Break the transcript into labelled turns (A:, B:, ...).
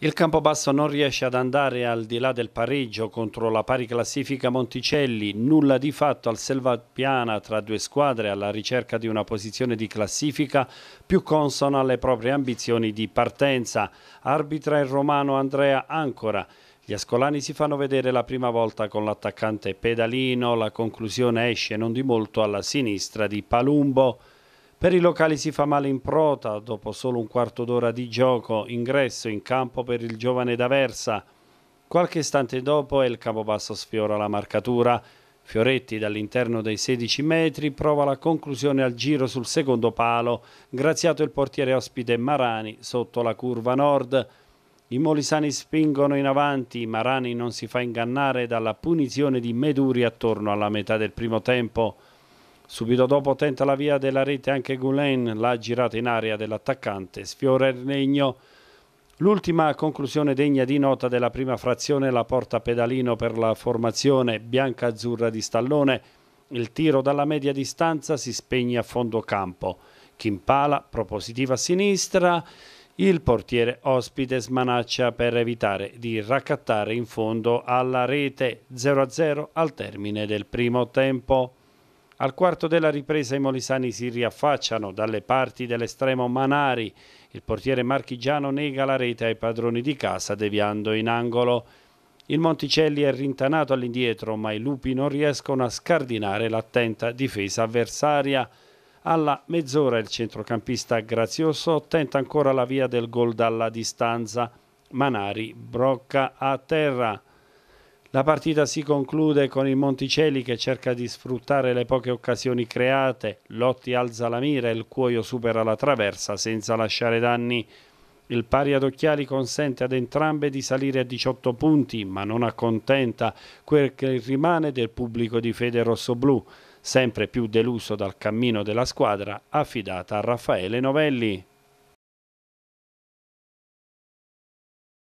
A: Il Campobasso non riesce ad andare al di là del pareggio contro la pari classifica Monticelli, nulla di fatto al Selvapiana tra due squadre alla ricerca di una posizione di classifica più consona alle proprie ambizioni di partenza. Arbitra il romano Andrea Ancora. Gli ascolani si fanno vedere la prima volta con l'attaccante Pedalino, la conclusione esce non di molto alla sinistra di Palumbo. Per i locali si fa male in prota, dopo solo un quarto d'ora di gioco, ingresso in campo per il giovane D'Aversa. Qualche istante dopo e il capobasso sfiora la marcatura. Fioretti dall'interno dei 16 metri prova la conclusione al giro sul secondo palo, graziato il portiere ospite Marani sotto la curva nord. I molisani spingono in avanti, Marani non si fa ingannare dalla punizione di Meduri attorno alla metà del primo tempo. Subito dopo tenta la via della rete anche Goulain, la girata in aria dell'attaccante, sfiora il legno. L'ultima conclusione degna di nota della prima frazione la porta pedalino per la formazione bianca-azzurra di Stallone. Il tiro dalla media distanza si spegne a fondo campo. Kimpala, propositiva a sinistra, il portiere ospite smanaccia per evitare di raccattare in fondo alla rete 0-0 al termine del primo tempo. Al quarto della ripresa i molisani si riaffacciano dalle parti dell'estremo Manari. Il portiere marchigiano nega la rete ai padroni di casa deviando in angolo. Il Monticelli è rintanato all'indietro ma i lupi non riescono a scardinare l'attenta difesa avversaria. Alla mezz'ora il centrocampista Grazioso tenta ancora la via del gol dalla distanza. Manari brocca a terra. La partita si conclude con il Monticelli che cerca di sfruttare le poche occasioni create, Lotti alza la mira e il cuoio supera la traversa senza lasciare danni. Il pari ad occhiali consente ad entrambe di salire a 18 punti, ma non accontenta quel che rimane del pubblico di fede rossoblù, sempre più deluso dal cammino della squadra affidata a Raffaele Novelli.